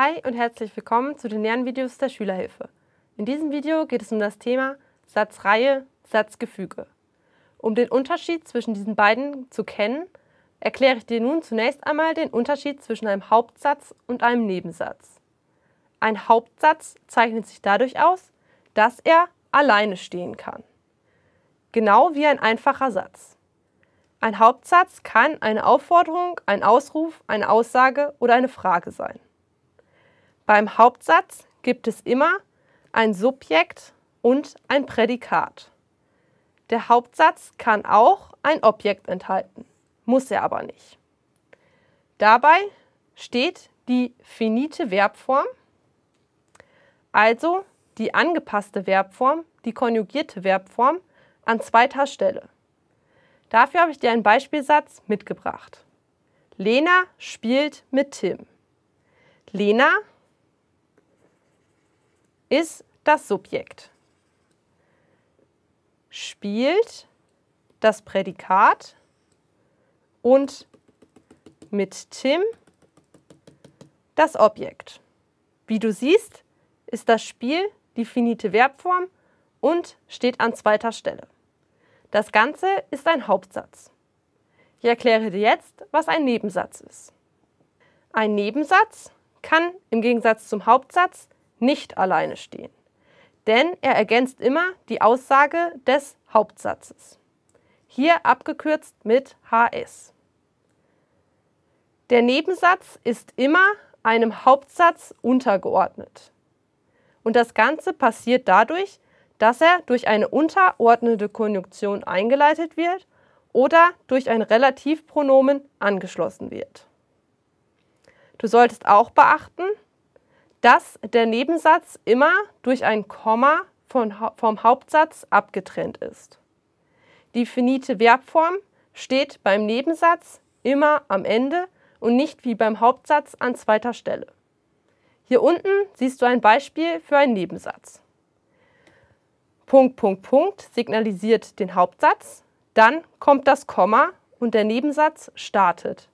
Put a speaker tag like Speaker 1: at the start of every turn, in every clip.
Speaker 1: Hi und herzlich willkommen zu den Lernvideos der Schülerhilfe. In diesem Video geht es um das Thema Satzreihe, Satzgefüge. Um den Unterschied zwischen diesen beiden zu kennen, erkläre ich dir nun zunächst einmal den Unterschied zwischen einem Hauptsatz und einem Nebensatz. Ein Hauptsatz zeichnet sich dadurch aus, dass er alleine stehen kann. Genau wie ein einfacher Satz. Ein Hauptsatz kann eine Aufforderung, ein Ausruf, eine Aussage oder eine Frage sein. Beim Hauptsatz gibt es immer ein Subjekt und ein Prädikat. Der Hauptsatz kann auch ein Objekt enthalten, muss er aber nicht. Dabei steht die finite Verbform, also die angepasste Verbform, die konjugierte Verbform, an zweiter Stelle. Dafür habe ich dir einen Beispielsatz mitgebracht. Lena spielt mit Tim. Lena ist das Subjekt. Spielt das Prädikat und mit Tim das Objekt. Wie du siehst, ist das Spiel die finite Verbform und steht an zweiter Stelle. Das Ganze ist ein Hauptsatz. Ich erkläre dir jetzt, was ein Nebensatz ist. Ein Nebensatz kann im Gegensatz zum Hauptsatz nicht alleine stehen. Denn er ergänzt immer die Aussage des Hauptsatzes. Hier abgekürzt mit HS. Der Nebensatz ist immer einem Hauptsatz untergeordnet. Und das Ganze passiert dadurch, dass er durch eine unterordnete Konjunktion eingeleitet wird oder durch ein Relativpronomen angeschlossen wird. Du solltest auch beachten, dass der Nebensatz immer durch ein Komma vom Hauptsatz abgetrennt ist. Die finite Verbform steht beim Nebensatz immer am Ende und nicht wie beim Hauptsatz an zweiter Stelle. Hier unten siehst du ein Beispiel für einen Nebensatz. Punkt, Punkt, Punkt signalisiert den Hauptsatz, dann kommt das Komma und der Nebensatz startet,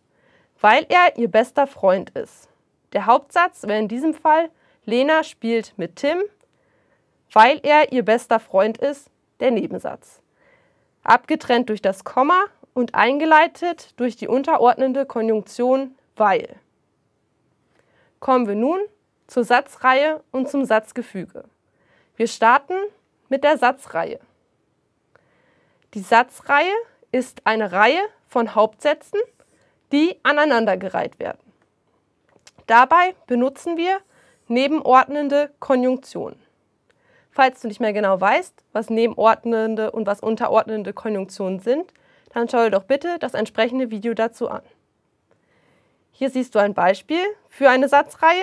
Speaker 1: weil er ihr bester Freund ist. Der Hauptsatz wäre in diesem Fall, Lena spielt mit Tim, weil er ihr bester Freund ist, der Nebensatz. Abgetrennt durch das Komma und eingeleitet durch die unterordnende Konjunktion weil. Kommen wir nun zur Satzreihe und zum Satzgefüge. Wir starten mit der Satzreihe. Die Satzreihe ist eine Reihe von Hauptsätzen, die aneinandergereiht werden. Dabei benutzen wir nebenordnende Konjunktionen. Falls du nicht mehr genau weißt, was nebenordnende und was unterordnende Konjunktionen sind, dann schau dir doch bitte das entsprechende Video dazu an. Hier siehst du ein Beispiel für eine Satzreihe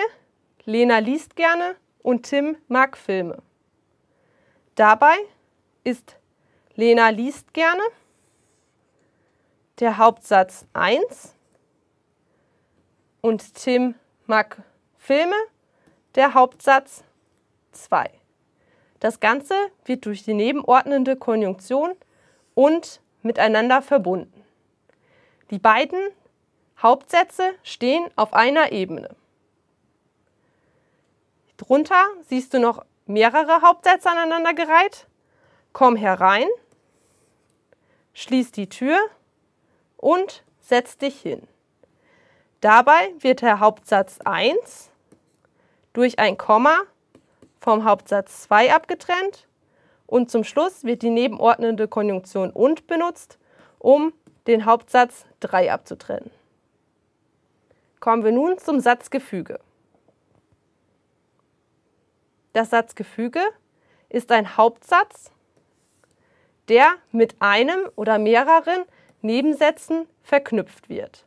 Speaker 1: Lena liest gerne und Tim mag Filme. Dabei ist Lena liest gerne der Hauptsatz 1 und Tim mag Filme, der Hauptsatz 2. Das Ganze wird durch die nebenordnende Konjunktion und miteinander verbunden. Die beiden Hauptsätze stehen auf einer Ebene. Drunter siehst du noch mehrere Hauptsätze aneinandergereiht. Komm herein, schließ die Tür und setz dich hin. Dabei wird der Hauptsatz 1 durch ein Komma vom Hauptsatz 2 abgetrennt und zum Schluss wird die nebenordnende Konjunktion und benutzt, um den Hauptsatz 3 abzutrennen. Kommen wir nun zum Satzgefüge. Das Satzgefüge ist ein Hauptsatz, der mit einem oder mehreren Nebensätzen verknüpft wird.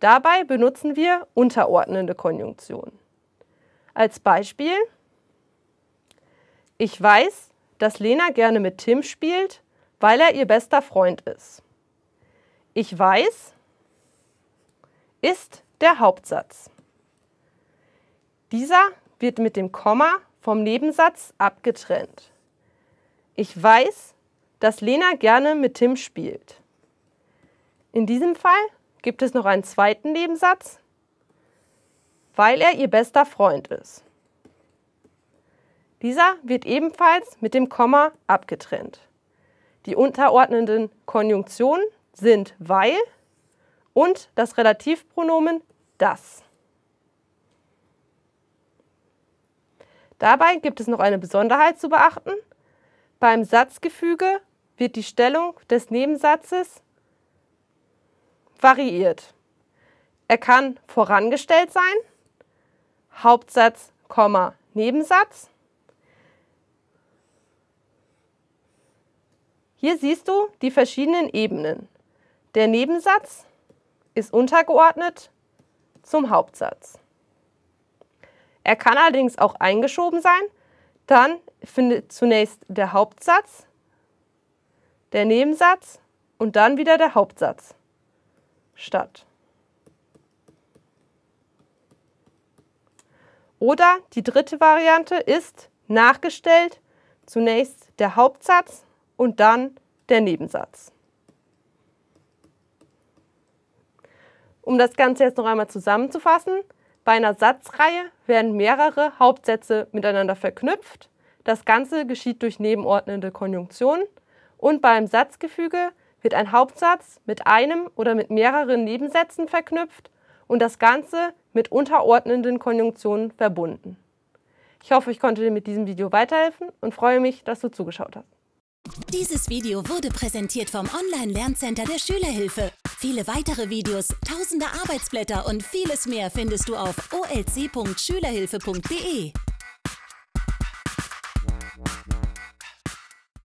Speaker 1: Dabei benutzen wir unterordnende Konjunktionen. Als Beispiel, ich weiß, dass Lena gerne mit Tim spielt, weil er ihr bester Freund ist. Ich weiß ist der Hauptsatz. Dieser wird mit dem Komma vom Nebensatz abgetrennt. Ich weiß, dass Lena gerne mit Tim spielt. In diesem Fall gibt es noch einen zweiten Nebensatz, weil er ihr bester Freund ist. Dieser wird ebenfalls mit dem Komma abgetrennt. Die unterordnenden Konjunktionen sind weil und das Relativpronomen das. Dabei gibt es noch eine Besonderheit zu beachten. Beim Satzgefüge wird die Stellung des Nebensatzes variiert. Er kann vorangestellt sein, Hauptsatz, Komma, Nebensatz. Hier siehst du die verschiedenen Ebenen. Der Nebensatz ist untergeordnet zum Hauptsatz. Er kann allerdings auch eingeschoben sein. Dann findet zunächst der Hauptsatz, der Nebensatz und dann wieder der Hauptsatz statt. Oder die dritte Variante ist nachgestellt zunächst der Hauptsatz und dann der Nebensatz. Um das Ganze jetzt noch einmal zusammenzufassen, bei einer Satzreihe werden mehrere Hauptsätze miteinander verknüpft. Das Ganze geschieht durch nebenordnende Konjunktionen und beim Satzgefüge wird ein Hauptsatz mit einem oder mit mehreren Nebensätzen verknüpft und das Ganze mit unterordnenden Konjunktionen verbunden. Ich hoffe, ich konnte dir mit diesem Video weiterhelfen und freue mich, dass du zugeschaut hast. Dieses Video wurde präsentiert vom Online-Lerncenter der Schülerhilfe. Viele weitere Videos, tausende Arbeitsblätter und vieles mehr findest du auf olc.schülerhilfe.de.